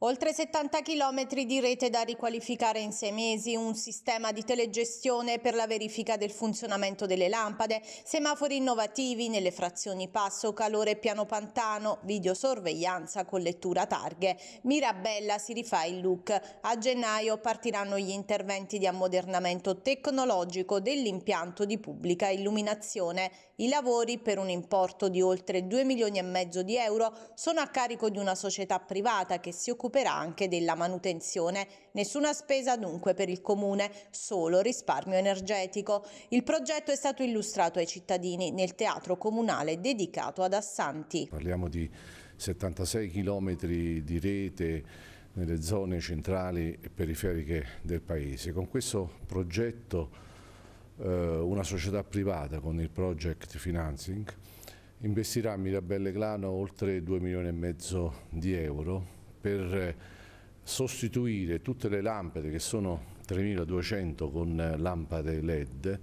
Oltre 70 km di rete da riqualificare in sei mesi, un sistema di telegestione per la verifica del funzionamento delle lampade, semafori innovativi nelle frazioni Passo, Calore Piano Pantano, videosorveglianza con lettura targhe. Mirabella si rifà il look. A gennaio partiranno gli interventi di ammodernamento tecnologico dell'impianto di pubblica illuminazione. I lavori, per un importo di oltre 2 milioni e mezzo di euro, sono a carico di una società privata che si occupa occuperà anche della manutenzione. Nessuna spesa dunque per il comune, solo risparmio energetico. Il progetto è stato illustrato ai cittadini nel teatro comunale dedicato ad Assanti. Parliamo di 76 km di rete nelle zone centrali e periferiche del Paese. Con questo progetto eh, una società privata con il project financing investirà a Mirabelle Glano oltre 2 milioni e mezzo di euro per eh, sostituire tutte le lampade che sono 3200 con eh, lampade LED,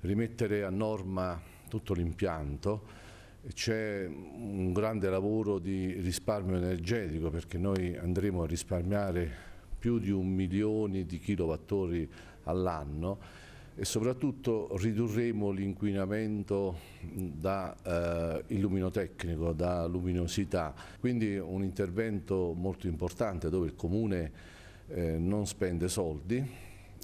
rimettere a norma tutto l'impianto. C'è un grande lavoro di risparmio energetico perché noi andremo a risparmiare più di un milione di kilowattori all'anno e soprattutto ridurremo l'inquinamento da eh, illuminotecnico, da luminosità, quindi un intervento molto importante dove il Comune eh, non spende soldi,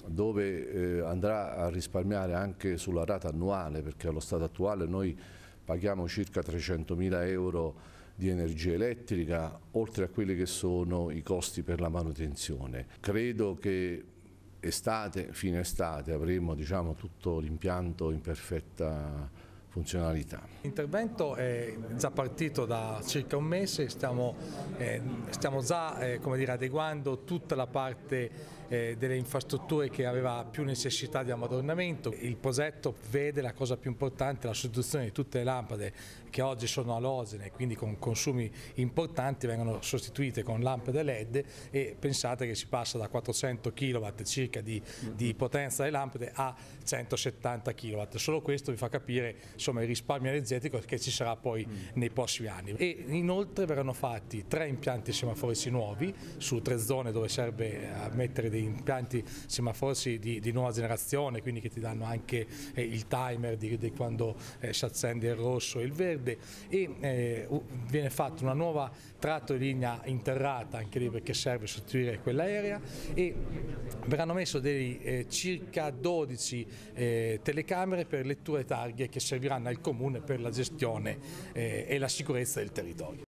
dove eh, andrà a risparmiare anche sulla rata annuale perché allo stato attuale noi paghiamo circa 300.000 euro di energia elettrica oltre a quelli che sono i costi per la manutenzione. Credo che estate, fine estate avremo diciamo, tutto l'impianto in perfetta funzionalità. L'intervento è già partito da circa un mese, stiamo, eh, stiamo già eh, dire, adeguando tutta la parte eh, delle infrastrutture che aveva più necessità di ammodernamento. Il progetto vede la cosa più importante, la sostituzione di tutte le lampade che oggi sono alogene, quindi con consumi importanti vengono sostituite con lampade LED e pensate che si passa da 400 kW circa di, di potenza delle lampade a 170 kW. Solo questo vi fa capire insomma, il risparmio energetico che ci sarà poi mm. nei prossimi anni. E inoltre verranno fatti tre impianti semaforici nuovi su tre zone dove serve a eh, mettere degli impianti semaforici di, di, nuova generazione, quindi che ti danno anche eh, il timer di, di quando eh, si accende il rosso e il verde e eh, viene fatta una nuova tratto di linea interrata anche lì perché serve sostituire quell'aerea e verranno messo dei eh, circa 12 eh, telecamere per letture targhe che serviranno serviranno al Comune per la gestione eh, e la sicurezza del territorio.